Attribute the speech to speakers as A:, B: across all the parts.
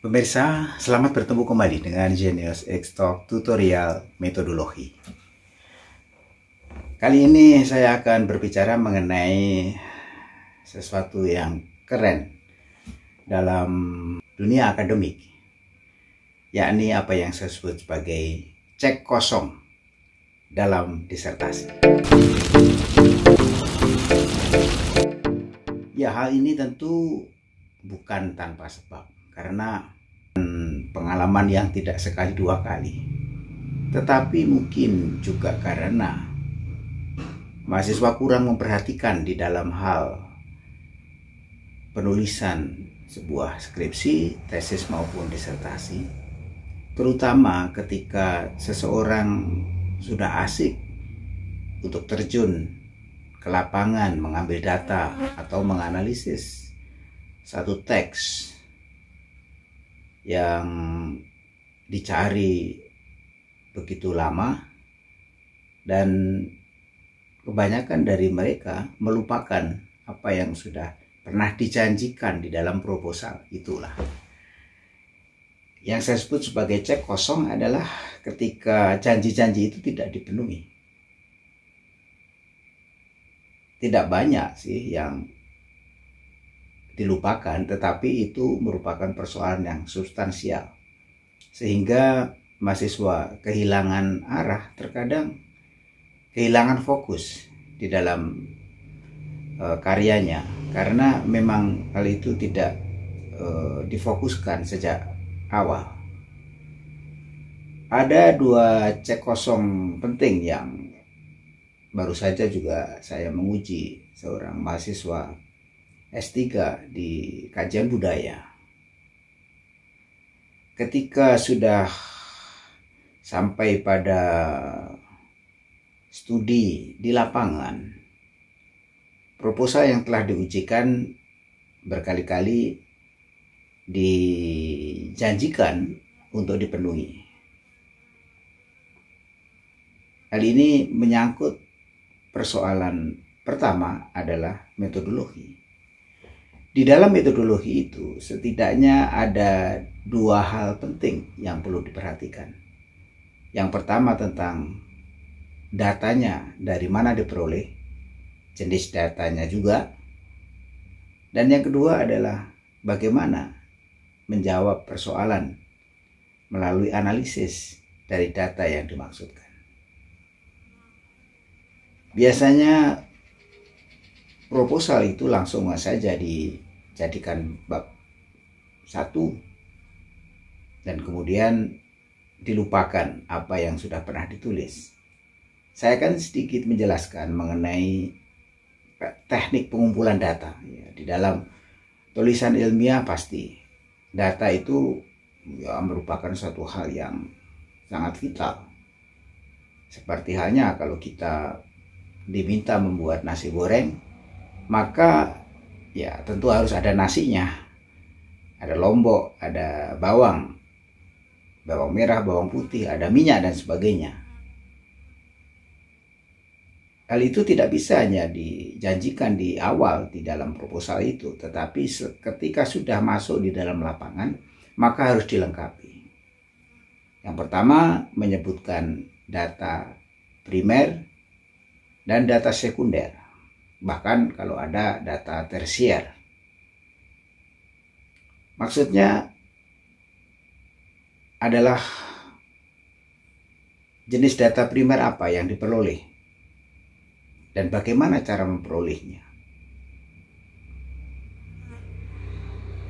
A: Pemirsa, selamat bertemu kembali dengan Genius X Talk Tutorial Metodologi. Kali ini saya akan berbicara mengenai sesuatu yang keren dalam dunia akademik, yakni apa yang saya sebut sebagai cek kosong dalam disertasi. Ya, hal ini tentu bukan tanpa sebab karena pengalaman yang tidak sekali dua kali tetapi mungkin juga karena mahasiswa kurang memperhatikan di dalam hal penulisan sebuah skripsi, tesis maupun disertasi terutama ketika seseorang sudah asik untuk terjun ke lapangan mengambil data atau menganalisis satu teks yang dicari begitu lama dan kebanyakan dari mereka melupakan apa yang sudah pernah dijanjikan di dalam proposal itulah. Yang saya sebut sebagai cek kosong adalah ketika janji-janji itu tidak dipenuhi. Tidak banyak sih yang dilupakan, tetapi itu merupakan persoalan yang substansial. Sehingga mahasiswa kehilangan arah, terkadang kehilangan fokus di dalam e, karyanya karena memang hal itu tidak e, difokuskan sejak awal. Ada dua cek kosong penting yang baru saja juga saya menguji seorang mahasiswa S3 di kajian budaya. Ketika sudah sampai pada studi di lapangan, proposal yang telah diujikan berkali-kali dijanjikan untuk dipenuhi. Hal ini menyangkut persoalan pertama adalah metodologi. Di dalam metodologi itu setidaknya ada dua hal penting yang perlu diperhatikan. Yang pertama tentang datanya dari mana diperoleh, jenis datanya juga. Dan yang kedua adalah bagaimana menjawab persoalan melalui analisis dari data yang dimaksudkan. Biasanya proposal itu langsung saja dijadikan bab satu dan kemudian dilupakan apa yang sudah pernah ditulis. Saya akan sedikit menjelaskan mengenai teknik pengumpulan data ya, di dalam tulisan ilmiah pasti data itu ya merupakan satu hal yang sangat vital. Seperti halnya kalau kita diminta membuat nasi goreng, maka ya tentu harus ada nasinya. Ada lombok, ada bawang, bawang merah, bawang putih, ada minyak dan sebagainya. Hal itu tidak bisa hanya dijanjikan di awal di dalam proposal itu, tetapi ketika sudah masuk di dalam lapangan, maka harus dilengkapi. Yang pertama menyebutkan data primer dan data sekunder bahkan kalau ada data tersier. Maksudnya adalah jenis data primer apa yang diperoleh dan bagaimana cara memperolehnya.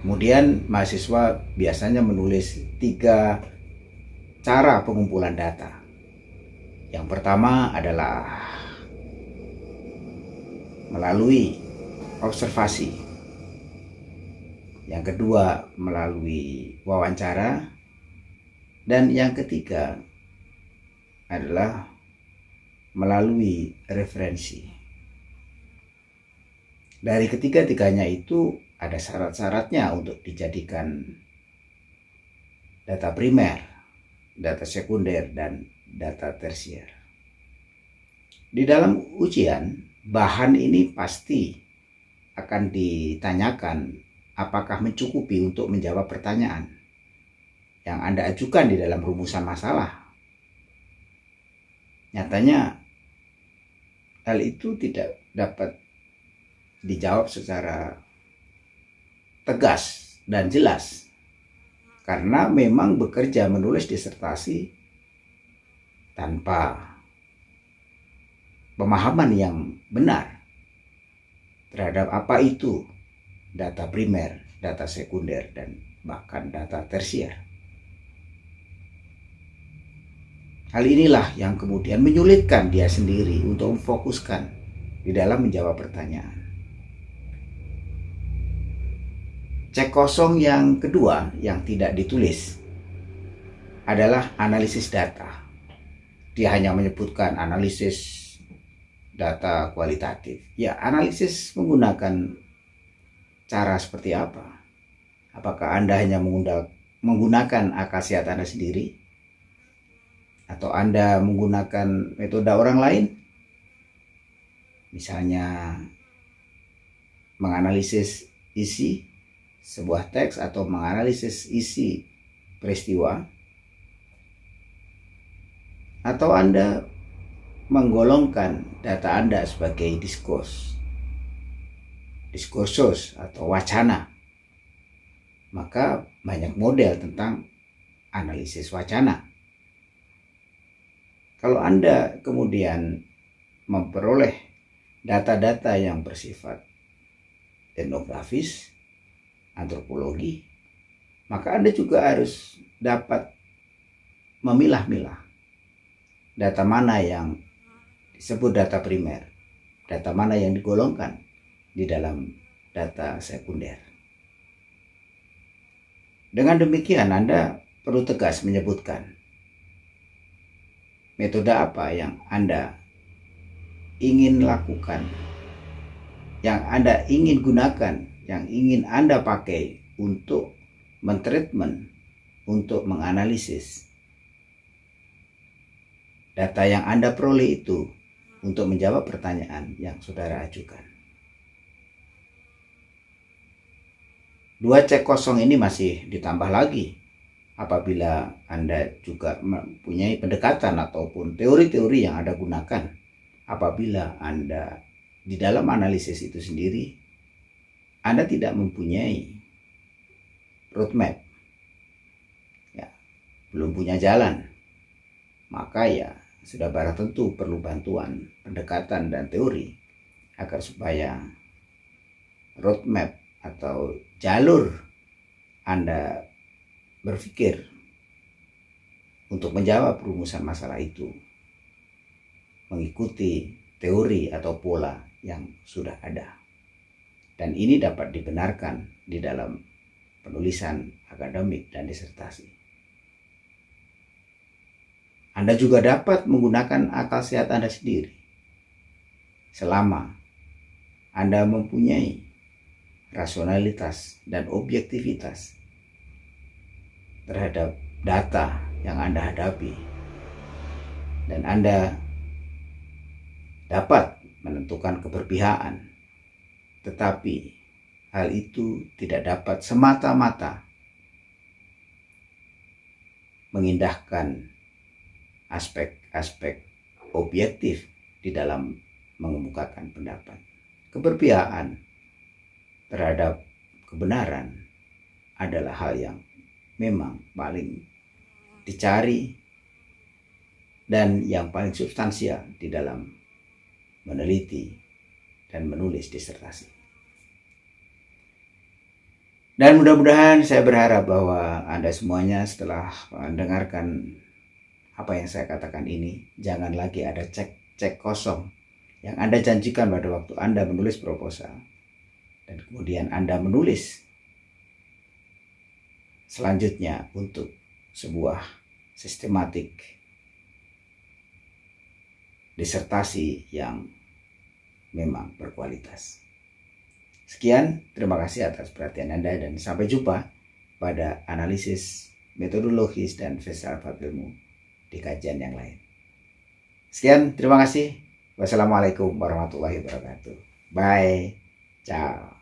A: Kemudian mahasiswa biasanya menulis tiga cara pengumpulan data. Yang pertama adalah melalui observasi. Yang kedua, melalui wawancara. Dan yang ketiga adalah melalui referensi. Dari ketiga-tiganya itu ada syarat-syaratnya untuk dijadikan data primer, data sekunder, dan data tersier. Di dalam ujian, bahan ini pasti akan ditanyakan apakah mencukupi untuk menjawab pertanyaan yang Anda ajukan di dalam rumusan masalah. Nyatanya hal itu tidak dapat dijawab secara tegas dan jelas karena memang bekerja menulis disertasi tanpa pemahaman yang benar terhadap apa itu data primer, data sekunder, dan bahkan data tersier. Hal inilah yang kemudian menyulitkan dia sendiri untuk memfokuskan di dalam menjawab pertanyaan. Cek kosong yang kedua yang tidak ditulis adalah analisis data. Dia hanya menyebutkan analisis data kualitatif. Ya, analisis menggunakan cara seperti apa? Apakah Anda hanya menggunakan akal sehat Anda sendiri? Atau Anda menggunakan metode orang lain? Misalnya menganalisis isi sebuah teks atau menganalisis isi peristiwa atau Anda menggolongkan data Anda sebagai diskurs, diskursus atau wacana. Maka banyak model tentang analisis wacana. Kalau Anda kemudian memperoleh data-data yang bersifat etnografis, antropologi, maka Anda juga harus dapat memilah-milah data mana yang disebut data primer. Data mana yang digolongkan di dalam data sekunder. Dengan demikian Anda perlu tegas menyebutkan metode apa yang Anda ingin lakukan, yang Anda ingin gunakan, yang ingin Anda pakai untuk mentreatment, untuk menganalisis data yang Anda peroleh itu untuk menjawab pertanyaan yang saudara ajukan. Dua cek kosong ini masih ditambah lagi apabila Anda juga mempunyai pendekatan ataupun teori-teori yang Anda gunakan apabila Anda di dalam analisis itu sendiri Anda tidak mempunyai roadmap ya belum punya jalan maka ya sudah barang tentu perlu bantuan, pendekatan, dan teori agar supaya roadmap atau jalur Anda berpikir untuk menjawab rumusan masalah itu mengikuti teori atau pola yang sudah ada. Dan ini dapat dibenarkan di dalam penulisan akademik dan disertasi. Anda juga dapat menggunakan akal sehat Anda sendiri. Selama Anda mempunyai rasionalitas dan objektivitas terhadap data yang Anda hadapi dan Anda dapat menentukan keberpihakan. Tetapi hal itu tidak dapat semata-mata mengindahkan aspek-aspek objektif di dalam mengemukakan pendapat. Keberpihakan terhadap kebenaran adalah hal yang memang paling dicari dan yang paling substansial di dalam meneliti dan menulis disertasi. Dan mudah-mudahan saya berharap bahwa Anda semuanya setelah mendengarkan apa yang saya katakan ini, jangan lagi ada cek-cek kosong yang Anda janjikan pada waktu Anda menulis proposal. Dan kemudian Anda menulis selanjutnya untuk sebuah sistematik disertasi yang memang berkualitas. Sekian, terima kasih atas perhatian Anda dan sampai jumpa pada analisis metodologis dan filsafat ilmu di kajian yang lain. Sekian, terima kasih. Wassalamualaikum warahmatullahi wabarakatuh. Bye. Ciao.